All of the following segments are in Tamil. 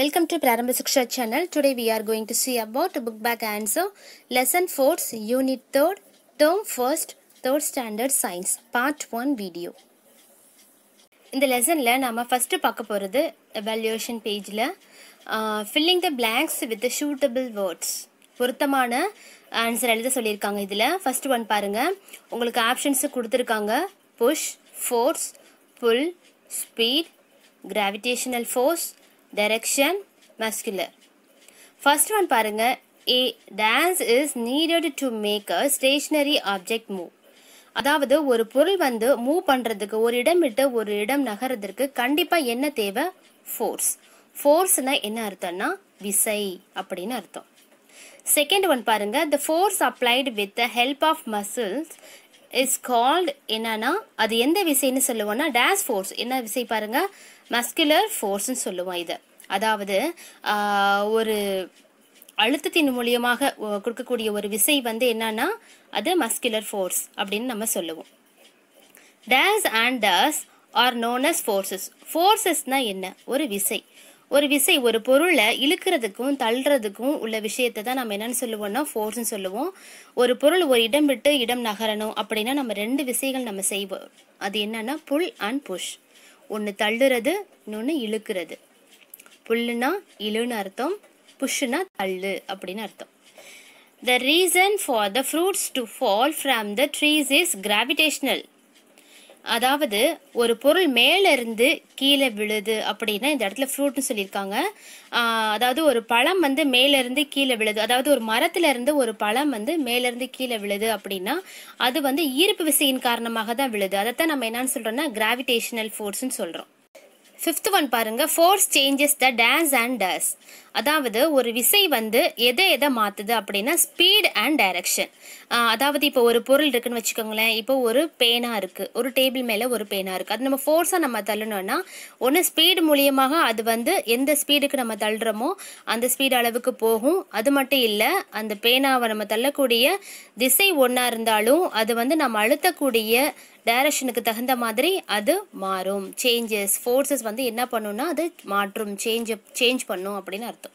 Welcome to Prarambha Shiksha channel today we are going to see about book back answer lesson force unit third term 1st, third standard science part one video இந்த லெசனில் நாம் ஃபஸ்ட்டு பார்க்க போகிறது வேல்யூஷன் பேஜில் filling the blanks with suitable words பொருத்தமான ஆன்சர் எழுத சொல்லியிருக்காங்க இதில் ஃபஸ்ட்டு ஒன் பாருங்கள் உங்களுக்கு ஆப்ஷன்ஸு கொடுத்துருக்காங்க push force pull speed gravitational force direction, muscular. First one பாருங்க A dance is needed to make a stationary object move. அதாவது ஒரு பொருள் வந்து மூவ் பண்ணுறதுக்கு ஒரு இடம் விட்டு ஒரு இடம் நகர்றதுக்கு கண்டிப்பாக என்ன தேவை ஃபோர்ஸ் ஃபோர்ஸ்னால் என்ன அர்த்தம்னா விசை அப்படின்னு அர்த்தம் செகண்ட் ஒன் பாருங்க the force applied with the help of muscles is called என்னன்னா அது எந்த விசைன்னு சொல்லுவோன்னா டேஸ் ஃபோர்ஸ் என்ன விசை பாருங்க மஸ்குலர் ஃபோர்ஸ்ன்னு சொல்லுவோம் இதை அதாவது ஒரு அழுத்தத்தின் மூலியமாக கொடுக்கக்கூடிய ஒரு விசை வந்து என்னன்னா அது மஸ்குலர் ஃபோர்ஸ் அப்படின்னு நம்ம சொல்லுவோம் டேஸ் அண்ட் டஸ் ஆர் நோன் அஸ் ஃபோர்ஸஸ் ஃபோர்ஸஸ்னால் என்ன ஒரு விசை ஒரு விசை ஒரு பொருளை இழுக்கிறதுக்கும் தள்ளுறதுக்கும் உள்ள விஷயத்தை தான் நம்ம என்னென்னு சொல்லுவோம்னா ஃபோர்ஸ்னு சொல்லுவோம் ஒரு பொருள் ஒரு இடம் விட்டு இடம் நகரணும் அப்படின்னா நம்ம ரெண்டு விசைகள் நம்ம செய்வோம் அது என்னன்னா புல் அண்ட் புஷ் ஒன்று தள்ளுறது இன்னொன்று இழுக்கிறது புல்லுனா இழுன்னு அர்த்தம் புஷ்ஷுனா தள்ளு அப்படின்னு அர்த்தம் the reason for the fruits to fall from the trees is gravitational அதாவது ஒரு பொருள் மேலேருந்து கீழே விழுது அப்படின்னா இந்த இடத்துல ஃப்ரூட்னு சொல்லியிருக்காங்க அதாவது ஒரு பழம் வந்து மேலேருந்து கீழே விழுது அதாவது ஒரு மரத்துலேருந்து ஒரு பழம் வந்து மேலேருந்து கீழே விழுது அப்படின்னா அது வந்து ஈர்ப்பு விசையின் காரணமாக தான் விழுது அதைத்தான் நம்ம என்னன்னு சொல்கிறோம்னா கிராவிடேஷனல் ஃபோர்ஸ்ன்னு சொல்கிறோம் ஃபிஃப்த் ஒன் பாருங்க ஃபோர்ஸ் சேஞ்சஸ் த டேஸ் அண்ட் டஸ் அதாவது ஒரு விசை வந்து எதை எதை மாற்றுது அப்படின்னா ஸ்பீட் அண்ட் டைரக்ஷன் அதாவது இப்போ ஒரு பொருள் இருக்குதுன்னு வச்சுக்கோங்களேன் இப்போ ஒரு பேனா இருக்குது ஒரு டேபிள் மேலே ஒரு பேனா இருக்குது அது நம்ம ஃபோர்ஸாக நம்ம தள்ளணும்னா ஒன்று ஸ்பீடு மூலியமாக அது வந்து எந்த ஸ்பீடுக்கு நம்ம தள்ளுறோமோ அந்த ஸ்பீடு அளவுக்கு போகும் அது மட்டும் இல்லை அந்த பேனாவை நம்ம தள்ளக்கூடிய திசை ஒன்றா இருந்தாலும் அது வந்து நம்ம அழுத்தக்கூடிய டைரக்ஷனுக்கு தகுந்த மாதிரி அது மாறும் சேஞ்சஸ் ஃபோர்ஸஸ் வந்து என்ன பண்ணுன்னா அது மாற்றும் சேஞ்ச் சேஞ்ச் பண்ணும் அப்படின்னு அர்த்தம்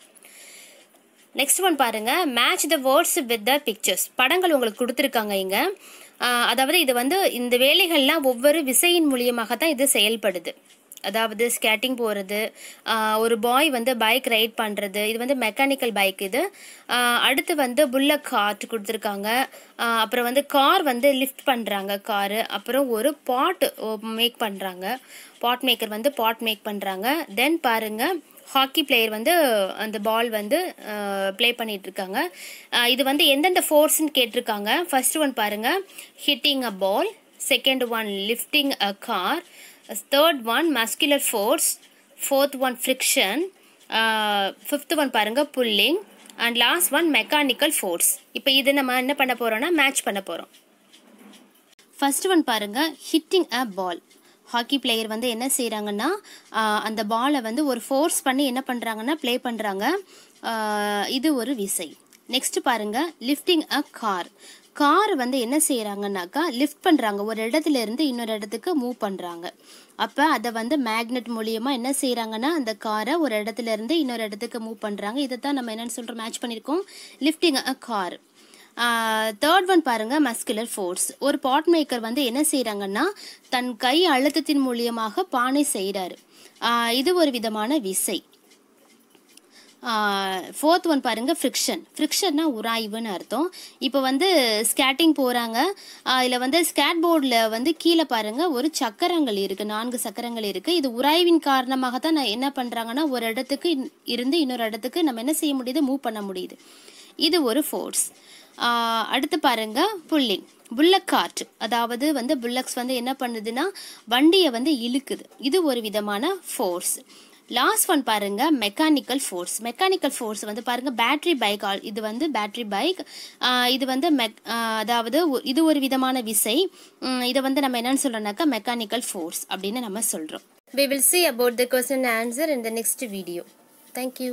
நெக்ஸ்ட் ஒன் பாருங்கள் match the words with the pictures படங்கள் உங்களுக்கு கொடுத்துருக்காங்க இங்கே அதாவது இது வந்து இந்த வேலைகள்லாம் ஒவ்வொரு விசையின் மூலியமாக தான் இது செயல்படுது அதாவது ஸ்கேட்டிங் போகிறது ஒரு பாய் வந்து பைக் ரைட் பண்ணுறது இது வந்து மெக்கானிக்கல் பைக் இது அடுத்து வந்து புல்லக் கார்ட் கொடுத்துருக்காங்க அப்புறம் வந்து கார் வந்து லிஃப்ட் பண்ணுறாங்க காரு அப்புறம் ஒரு பாட் மேக் பண்ணுறாங்க பாட் மேக்கர் வந்து பாட் மேக் பண்ணுறாங்க தென் பாருங்கள் ஹாக்கி பிளேயர் வந்து அந்த பால் வந்து ப்ளே பண்ணிகிட்ருக்காங்க இது வந்து எந்தெந்த ஃபோர்ஸ்ன்னு கேட்டிருக்காங்க ஃபர்ஸ்ட் ஒன் பாருங்கள் hitting a ball second one lifting a car third one muscular force fourth one friction fifth one பாருங்க pulling and last one mechanical force இப்போ இது நம்ம என்ன பண்ண போகிறோம்னா மேட்ச் பண்ண போகிறோம் ஃபர்ஸ்ட் ஒன் பாருங்கள் hitting a ball hockey player வந்து என்ன செய்கிறாங்கன்னா அந்த பாலை வந்து ஒரு ஃபோர்ஸ் பண்ணி என்ன பண்ணுறாங்கன்னா ப்ளே பண்ணுறாங்க இது ஒரு விசை நெக்ஸ்ட் பாருங்கள் லிஃப்டிங் அ கார் கார் வந்து என்ன செய்கிறாங்கனாக்கா லிஃப்ட் பண்ணுறாங்க ஒரு இடத்துல இருந்து இன்னொரு இடத்துக்கு மூவ் பண்ணுறாங்க அப்போ அதை வந்து மேக்னெட் மூலியமாக என்ன செய்கிறாங்கன்னா அந்த காரை ஒரு இடத்துல இருந்து இன்னொரு இடத்துக்கு மூவ் பண்ணுறாங்க இதை தான் நம்ம என்னென்னு சொல்கிறோம் மேட்ச் பண்ணியிருக்கோம் lifting a car third one பாருங்க மஸ்குலர் ஃபோர்ஸ் ஒரு பாட் மேக்கர் வந்து என்ன செய்கிறாங்கன்னா தன் கை அழுத்தத்தின் மூலியமாக பானை செய்கிறாரு இது ஒரு விதமான விசை ஃபோர்த் ஒன் பாருங்கள் ஃப்ரிக்ஷன் ஃப்ரிக்ஷன்னா உராய்வுன்னு அர்த்தம் இப்போ வந்து ஸ்கேட்டிங் போகிறாங்க இதில் வந்து ஸ்கேட் போர்டில் வந்து கீழே பாருங்கள் ஒரு சக்கரங்கள் இருக்குது நான்கு சக்கரங்கள் இருக்குது இது உராய்வின் காரணமாக தான் நான் என்ன பண்ணுறாங்கன்னா ஒரு இடத்துக்கு இருந்து இன்னொரு இடத்துக்கு நம்ம என்ன செய்ய முடியுது மூவ் பண்ண முடியுது இது ஒரு ஃபோர்ஸ் அடுத்து பாருங்கள் புல்லிங் புல்லக் கார்ட் அதாவது வந்து புல்லக்ஸ் வந்து என்ன பண்ணுதுன்னா வண்டியை வந்து இழுக்குது இது ஒரு விதமான ஃபோர்ஸ் லாஸ்ட் ஒன் பாருங்க மெக்கானிக்கல் ஃபோர்ஸ் மெக்கானிக்கல் ஃபோர்ஸ் வந்து பாருங்க பேட்ரி பைக் ஆல் இது வந்து பேட்ரி பைக் இது வந்து மெக் அதாவது இது ஒரு விதமான விசை இதை வந்து நம்ம என்னன்னு சொல்றோம்னாக்கா மெக்கானிக்கல் ஃபோர்ஸ் அப்படின்னு நம்ம சொல்கிறோம் we will see about the question answer in the next video thank you